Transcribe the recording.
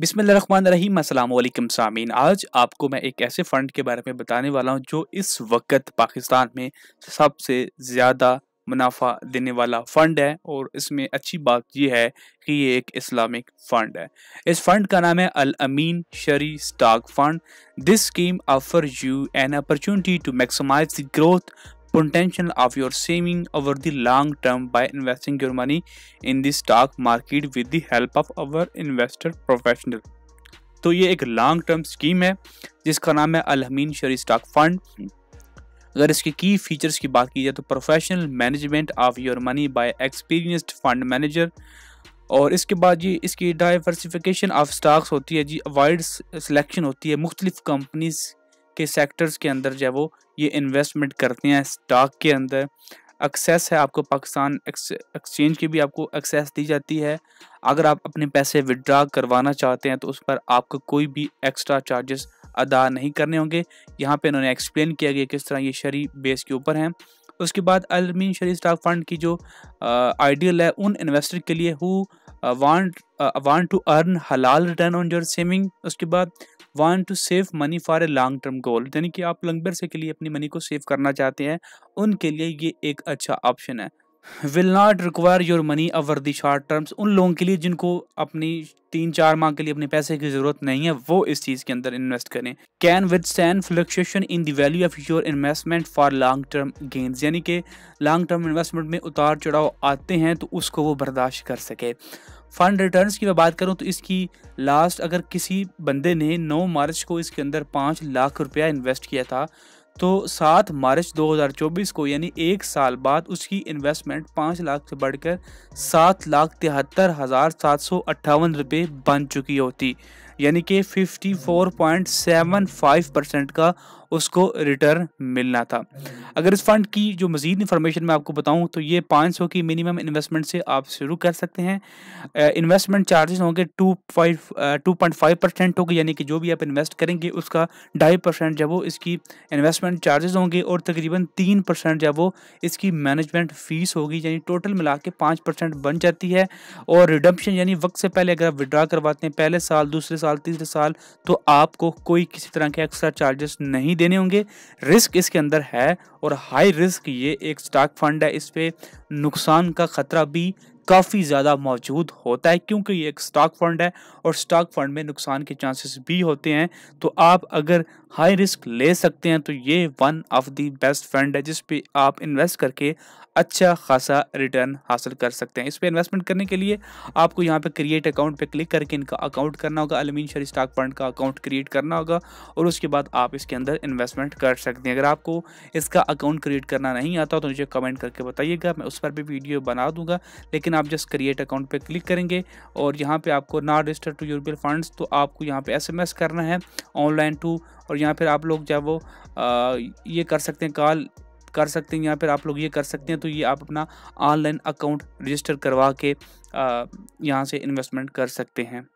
बिसमीम अल्लाम सामीन आज आपको मैं एक ऐसे फ़ंड के बारे में बताने वाला हूँ जो इस वक्त पाकिस्तान में सबसे ज़्यादा मुनाफा देने वाला फ़ंड है और इसमें अच्छी बात यह है कि ये एक इस्लामिक फ़ंड है इस फंड का नाम है Al Ameen Shariah stock fund this scheme offer you an opportunity to maximise the growth potential of your saving over the long term by investing your money in the stock market with the help of our investor professional तो ये एक long term scheme है जिसका नाम है अलहमीन शरी stock fund अगर इसके की फीचर्स की बात की जाए तो professional management of your money by experienced fund manager और इसके बाद जी इसकी डाइवर्सिफिकेशन ऑफ स्टॉक्स होती है जी अवॉइड सिलेक्शन होती है मुख्तलिफ कंपनीज के सेक्टर्स के अंदर जो है वो ये इन्वेस्टमेंट करते हैं स्टॉक के अंदर एक्सेस है आपको पाकिस्तान एक्सचेंज की भी आपको एक्सेस दी जाती है अगर आप अपने पैसे विदड्रा करवाना चाहते हैं तो उस पर आपको कोई भी एक्स्ट्रा चार्जेस अदा नहीं करने होंगे यहाँ पे इन्होंने एक्सप्लेन किया गया किस तरह ये शरी बेस के ऊपर हैं उसके बाद अलमीन शरी स्टॉक फंड की जो आइडियल है उन इन्वेस्टर के लिए who want want to earn halal return on your saving उसके बाद want to save money for a long term goal यानी कि आप लंबे से के लिए अपनी मनी को सेव करना चाहते हैं उनके लिए ये एक अच्छा ऑप्शन है will not require your money over the short terms उन लोगों के लिए जिनको अपनी तीन चार माह के लिए अपने पैसे की जरूरत नहीं है वो इस चीज़ के अंदर इन्वेस्ट करें can withstand fluctuation in the value of your investment for long term gains यानी कि लॉन्ग टर्म इन्वेस्टमेंट में उतार चढ़ाव आते हैं तो उसको वो बर्दाश्त कर सके फंड रिटर्न की मैं बात करूँ तो इसकी लास्ट अगर किसी बंदे ने 9 मार्च को इसके अंदर पाँच लाख रुपया इन्वेस्ट किया था तो 7 मार्च 2024 को यानी एक साल बाद उसकी इन्वेस्टमेंट 5 लाख से बढ़कर सात लाख तिहत्तर हज़ार सात सौ अट्ठावन रुपये बन चुकी होती यानी कि 54.75 परसेंट का उसको रिटर्न मिलना था अगर इस फंड की जो मज़ीद इन्फॉर्मेशन मैं आपको बताऊं तो ये 500 की मिनिमम इन्वेस्टमेंट से आप शुरू कर सकते हैं इन्वेस्टमेंट चार्जेस होंगे two two point five percent होगी यानी कि जो भी आप इन्वेस्ट करेंगे उसका ढाई परसेंट जब वो इसकी इन्वेस्टमेंट चार्जेस होंगे और तकरीबन तीन परसेंट जब वो इसकी मैनेजमेंट फ़ीस होगी यानी टोटल मिला के पाँच परसेंट बन जाती है और रिडम्पशन यानी वक्त से पहले अगर आप विड्रा करवाते हैं पहले साल दूसरे साल साल तीसरे साल तो आपको कोई किसी तरह के एक्स्ट्रा चार्जेस नहीं देने होंगे रिस्क इसके अंदर है और हाई रिस्क ये एक स्टॉक फंड है इस पर नुकसान का खतरा भी काफ़ी ज़्यादा मौजूद होता है क्योंकि ये एक स्टॉक फंड है और स्टॉक फंड में नुकसान के चांसेस भी होते हैं तो आप अगर हाई रिस्क ले सकते हैं तो ये one of the best fund है जिस पे आप इन्वेस्ट करके अच्छा खासा रिटर्न हासिल कर सकते हैं इस पर इन्वेस्टमेंट करने के लिए आपको यहाँ पे क्रिएट अकाउंट पे क्लिक करके इनका अकाउंट करना होगा अलमीन शरी स्टॉक फंड का अकाउंट क्रिएट करना होगा और उसके बाद आप इसके अंदर इन्वेस्टमेंट कर सकते हैं अगर आपको इसका अकाउंट क्रिएट करना नहीं आता तो मुझे कमेंट करके बताइएगा मैं उस पर भी वीडियो बना दूंगा लेकिन आप जस्ट क्रिएट अकाउंट पर क्लिक करेंगे और यहाँ पर आपको not register to European fund तो आपको यहाँ पर एस करना है ऑनलाइन टू और यहाँ फिर आप लोग जब वो आ, ये कर सकते हैं कॉल कर सकते हैं या फिर आप लोग ये कर सकते हैं तो ये आप अपना ऑनलाइन अकाउंट रजिस्टर करवा के यहाँ से इन्वेस्टमेंट कर सकते हैं